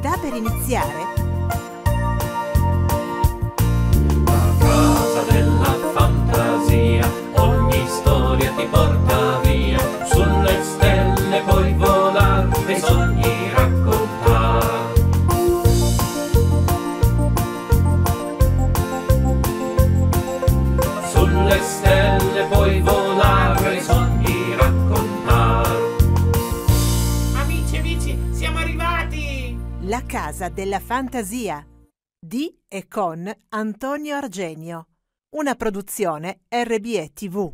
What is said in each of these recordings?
Sta per iniziare. La casa della fantasia, ogni storia ti porta. Casa della Fantasia di e con Antonio Argenio. Una produzione RBE TV.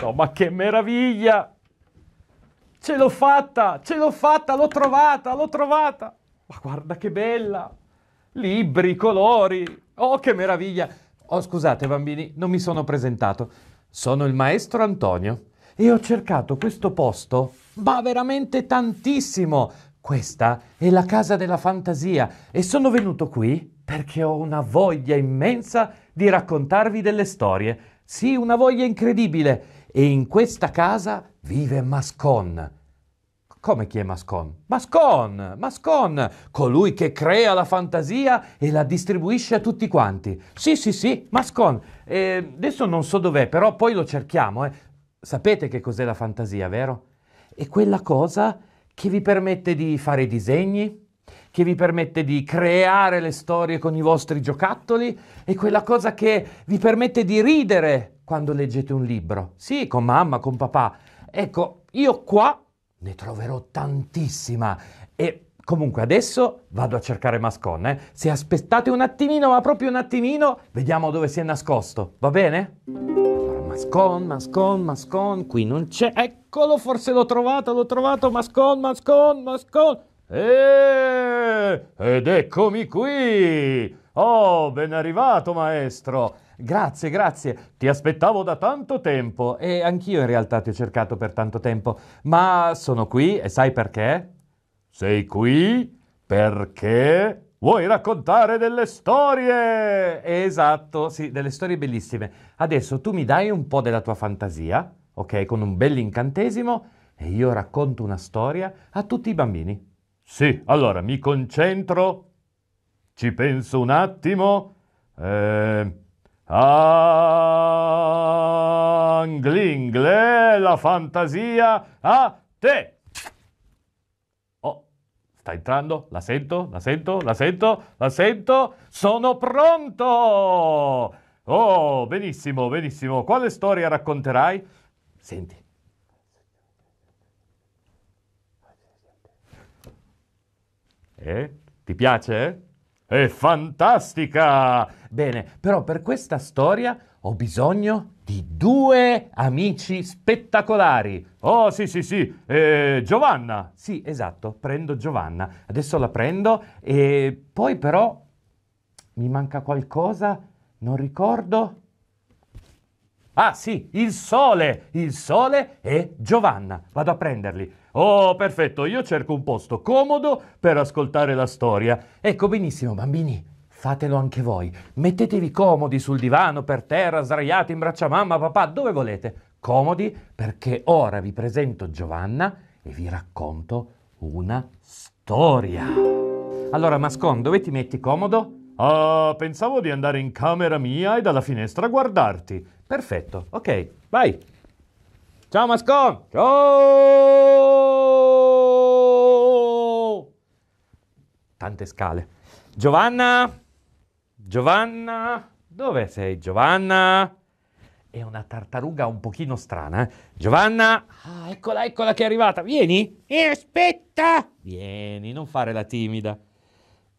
No, ma che meraviglia! Ce l'ho fatta, ce l'ho fatta, l'ho trovata, l'ho trovata! Ma guarda che bella! Libri, colori, oh che meraviglia! Oh, scusate bambini, non mi sono presentato. Sono il maestro Antonio e ho cercato questo posto, ma veramente tantissimo. Questa è la casa della fantasia e sono venuto qui perché ho una voglia immensa di raccontarvi delle storie. Sì, una voglia incredibile. E in questa casa vive Mascon. Come chi è Mascon? Mascon, Mascon, colui che crea la fantasia e la distribuisce a tutti quanti. Sì, sì, sì, Mascon. Eh, adesso non so dov'è, però poi lo cerchiamo. Eh. Sapete che cos'è la fantasia, vero? È quella cosa che vi permette di fare i disegni, che vi permette di creare le storie con i vostri giocattoli, è quella cosa che vi permette di ridere quando leggete un libro. Sì, con mamma, con papà. Ecco, io qua ne troverò tantissima e comunque adesso vado a cercare Mascon, eh? Se aspettate un attimino, ma proprio un attimino, vediamo dove si è nascosto, va bene? Mascon, Mascon, Mascon, qui non c'è. Eccolo, forse l'ho trovato, l'ho trovato, Mascon, Mascon, Mascon. Eeeh, Ed eccomi qui. Oh, ben arrivato maestro. Grazie, grazie. Ti aspettavo da tanto tempo e anch'io in realtà ti ho cercato per tanto tempo, ma sono qui e sai perché? Sei qui perché Vuoi raccontare delle storie? Esatto, sì, delle storie bellissime. Adesso tu mi dai un po' della tua fantasia, ok? Con un bell'incantesimo e io racconto una storia a tutti i bambini. Sì, allora mi concentro, ci penso un attimo. Eh, Anglingle, eh, la fantasia a te! Sta entrando, la sento, la sento, la sento, la sento. Sono pronto! Oh, benissimo, benissimo. Quale storia racconterai? Senti. Eh? Ti piace? Eh? È fantastica! Bene, però per questa storia ho bisogno di due amici spettacolari. Oh sì sì sì, eh, Giovanna. Sì, esatto, prendo Giovanna. Adesso la prendo e poi però mi manca qualcosa, non ricordo. Ah sì, il sole, il sole e Giovanna. Vado a prenderli. Oh, perfetto, io cerco un posto comodo per ascoltare la storia. Ecco benissimo, bambini, fatelo anche voi. Mettetevi comodi sul divano, per terra, sdraiati in braccia a mamma, papà, dove volete. Comodi perché ora vi presento Giovanna e vi racconto una storia. Allora, Mascon, dove ti metti comodo? Ah, oh, pensavo di andare in camera mia e dalla finestra guardarti. Perfetto, ok, vai. Ciao Mascon! Ciao! Tante scale. Giovanna! Giovanna! Dove sei Giovanna? È una tartaruga un pochino strana. Eh? Giovanna! Ah, eccola, eccola che è arrivata. Vieni! E eh, aspetta! Vieni, non fare la timida.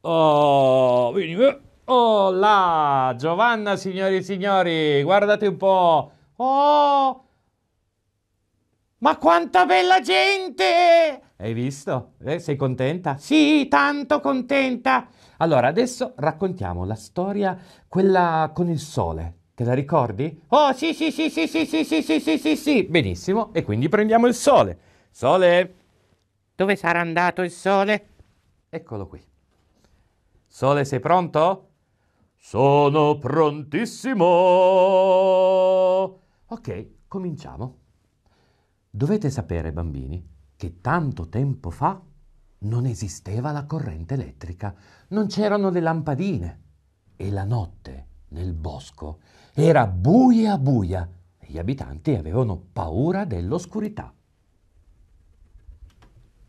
Oh, vieni, oh là, Giovanna, signori e signori, guardate un po'. Oh, ma quanta bella gente! Hai visto? Eh, sei contenta? Sì, tanto contenta! Allora, adesso raccontiamo la storia, quella con il sole. Te la ricordi? Oh, sì, sì, sì, sì, sì, sì, sì, sì, sì, sì, sì. Benissimo, e quindi prendiamo il sole. Sole? Dove sarà andato il sole? Eccolo qui. Sole, sei pronto? Sono prontissimo! Ok, cominciamo. Dovete sapere, bambini, che tanto tempo fa non esisteva la corrente elettrica, non c'erano le lampadine e la notte nel bosco era buia buia e gli abitanti avevano paura dell'oscurità.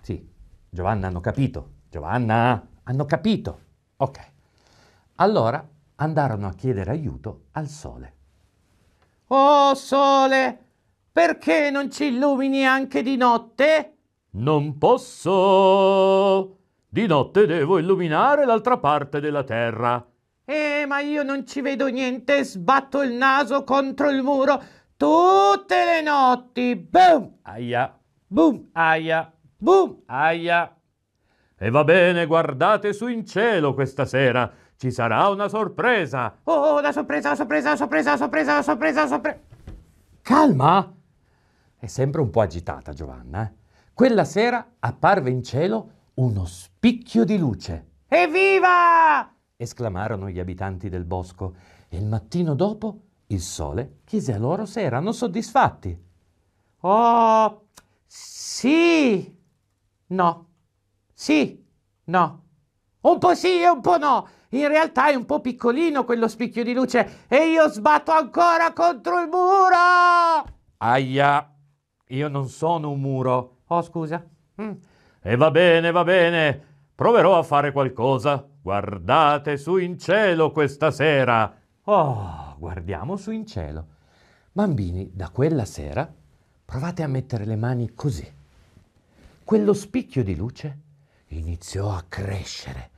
Sì, Giovanna hanno capito, Giovanna hanno capito. Ok, allora andarono a chiedere aiuto al sole. Oh sole, perché non ci illumini anche di notte? Non posso. Di notte devo illuminare l'altra parte della terra. Eh, ma io non ci vedo niente, sbatto il naso contro il muro tutte le notti. Boom, aia, boom, aia, boom, aia. E va bene, guardate su in cielo questa sera. Ci sarà una sorpresa. Oh, oh la sorpresa, la sorpresa, la sorpresa, la sorpresa, la sorpresa, la sorpresa. Calma! È sempre un po' agitata Giovanna. Eh. Quella sera apparve in cielo uno spicchio di luce. Evviva! esclamarono gli abitanti del bosco e il mattino dopo il sole chiese a loro se erano soddisfatti. Oh, sì, no. Sì, no. Un po' sì e un po' no. In realtà è un po' piccolino quello spicchio di luce e io sbatto ancora contro il muro! Aia, io non sono un muro. Oh, scusa. Mm. E va bene, va bene. Proverò a fare qualcosa. Guardate su in cielo questa sera. Oh, guardiamo su in cielo. Bambini, da quella sera provate a mettere le mani così. Quello spicchio di luce iniziò a crescere,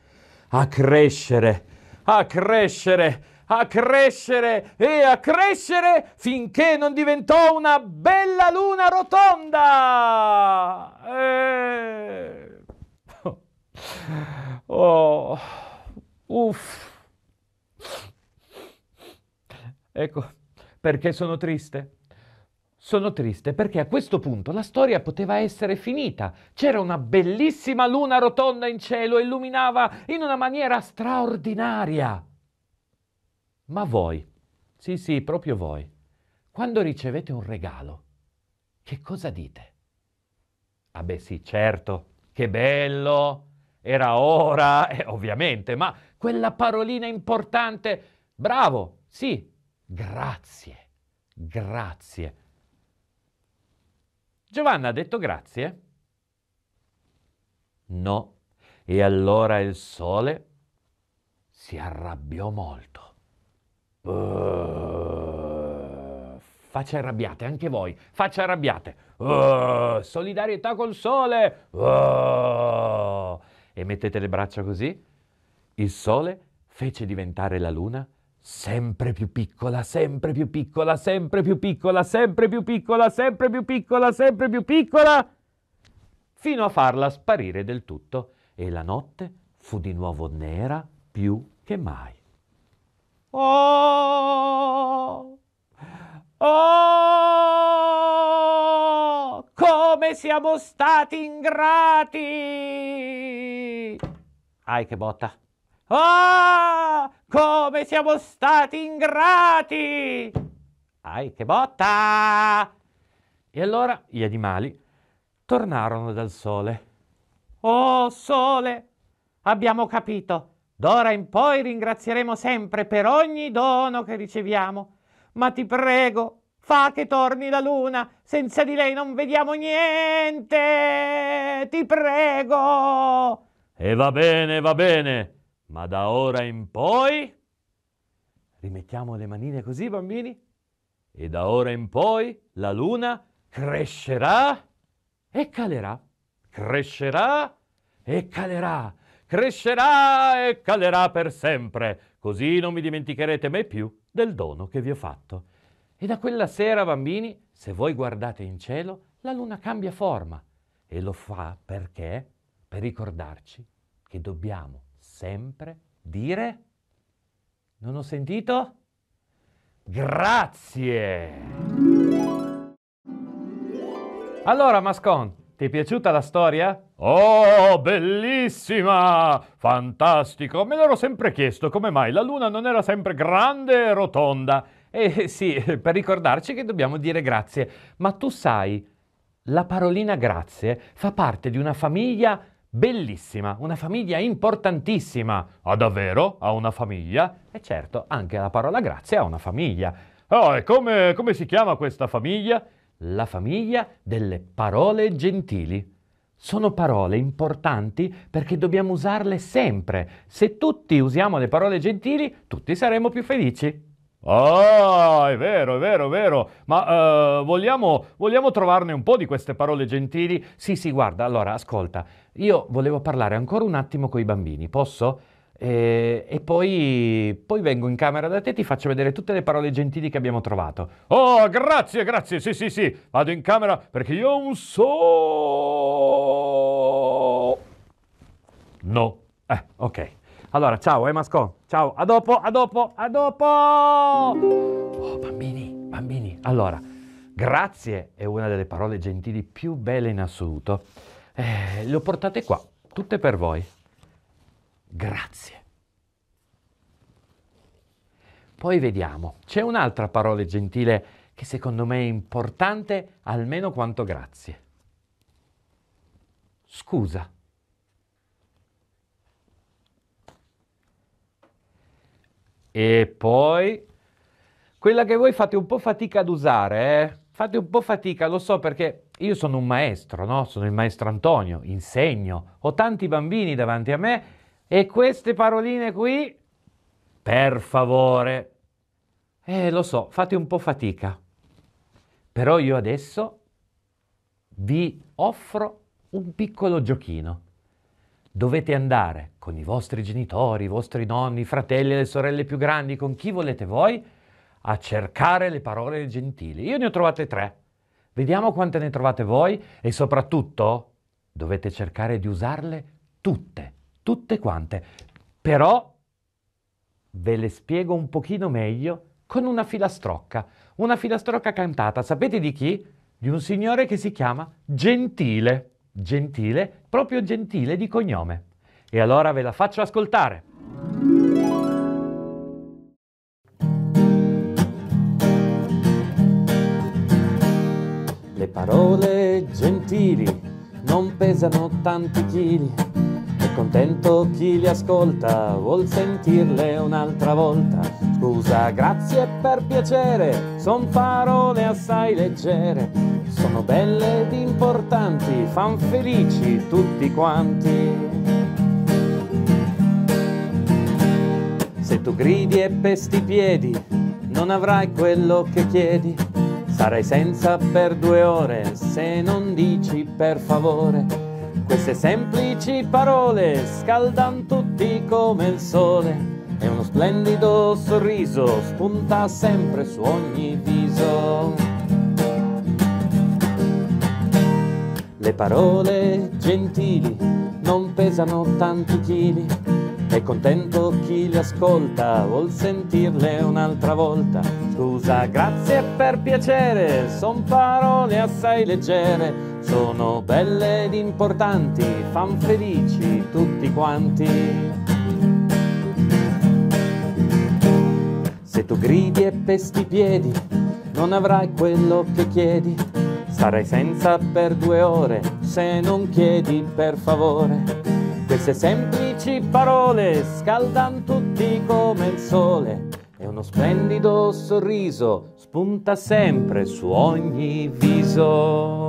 a crescere, a crescere, a crescere e a crescere finché non diventò una bella luna rotonda. E... Eh. Oh. oh, uff. Ecco perché sono triste sono triste perché a questo punto la storia poteva essere finita. C'era una bellissima luna rotonda in cielo e illuminava in una maniera straordinaria. Ma voi, sì sì, proprio voi, quando ricevete un regalo, che cosa dite? Ah beh sì, certo, che bello, era ora, eh, ovviamente, ma quella parolina importante, bravo, sì, grazie, grazie Giovanna ha detto grazie? No. E allora il sole si arrabbiò molto. Uh, faccia arrabbiate anche voi, faccia arrabbiate. Uh, solidarietà col sole. Uh, e mettete le braccia così. Il sole fece diventare la luna sempre più piccola, sempre più piccola, sempre più piccola, sempre più piccola, sempre più piccola, sempre più piccola, fino a farla sparire del tutto e la notte fu di nuovo nera più che mai. Oh! Oh! Come siamo stati ingrati! Ai che botta! Ah! Oh! Come siamo stati ingrati! Ai, che botta! E allora gli animali tornarono dal sole. Oh sole, abbiamo capito. D'ora in poi ringrazieremo sempre per ogni dono che riceviamo. Ma ti prego, fa che torni la luna, senza di lei non vediamo niente. Ti prego. E va bene, va bene, ma da ora in poi... Rimettiamo le manine così, bambini. E da ora in poi la luna crescerà e calerà. Crescerà e calerà. Crescerà e calerà per sempre. Così non mi dimenticherete mai più del dono che vi ho fatto. E da quella sera, bambini, se voi guardate in cielo, la luna cambia forma. E lo fa perché? Per ricordarci che dobbiamo sempre dire... Non ho sentito? Grazie! Allora, Mascon, ti è piaciuta la storia? Oh, bellissima! Fantastico! Me l'ero sempre chiesto come mai la luna non era sempre grande e rotonda. Eh sì, per ricordarci che dobbiamo dire grazie. Ma tu sai, la parolina grazie fa parte di una famiglia Bellissima, una famiglia importantissima. Ah davvero? Ha una famiglia? E certo, anche la parola grazia ha una famiglia. Oh, e come, come si chiama questa famiglia? La famiglia delle parole gentili. Sono parole importanti perché dobbiamo usarle sempre. Se tutti usiamo le parole gentili, tutti saremo più felici. Ah, oh, è vero, è vero, è vero, ma eh, vogliamo, vogliamo trovarne un po' di queste parole gentili? Sì, sì, guarda, allora, ascolta, io volevo parlare ancora un attimo con i bambini, posso? E, e poi, poi, vengo in camera da te e ti faccio vedere tutte le parole gentili che abbiamo trovato. Oh, grazie, grazie. Sì, sì, sì. Vado in camera perché io ho un so. No. Eh, ok. Allora, ciao, eh Mascò. Ciao, a dopo, a dopo, a dopo! Oh, bambini, bambini. Allora, grazie è una delle parole gentili più belle in assoluto. Eh, le ho portate qua, tutte per voi. Grazie. Poi vediamo, c'è un'altra parola gentile che secondo me è importante almeno quanto grazie. Scusa. E poi quella che voi fate un po' fatica ad usare, eh? fate un po' fatica, lo so perché io sono un maestro, no? Sono il maestro Antonio, insegno, ho tanti bambini davanti a me e queste paroline qui, per favore, eh lo so, fate un po' fatica. Però io adesso vi offro un piccolo giochino. Dovete andare con i vostri genitori, i vostri nonni, i fratelli le sorelle più grandi, con chi volete voi, a cercare le parole gentili. Io ne ho trovate tre. Vediamo quante ne trovate voi e soprattutto dovete cercare di usarle tutte, tutte quante. Però ve le spiego un pochino meglio con una filastrocca, una filastrocca cantata, sapete di chi? Di un signore che si chiama Gentile. Gentile, proprio Gentile di cognome. E allora ve la faccio ascoltare. Le parole gentili non pesano tanti chili contento chi li ascolta, vuol sentirle un'altra volta. Scusa, grazie per piacere, son parole assai leggere, sono belle ed importanti, fan felici tutti quanti. Se tu gridi e pesti piedi, non avrai quello che chiedi. Sarai senza per due ore se non dici per favore queste semplici parole scaldan tutti come il sole e uno splendido sorriso spunta sempre su ogni viso. Le parole gentili non pesano tanti chili è contento chi li ascolta, vuol sentirle un'altra volta. Scusa, grazie per piacere, son parole assai leggere, sono belle ed importanti, fan felici tutti quanti. Se tu gridi e pesti i piedi, non avrai quello che chiedi. Starai senza per due ore, se non chiedi per favore. Queste semplici parole scaldan tutti come il sole e uno splendido sorriso spunta sempre su ogni viso.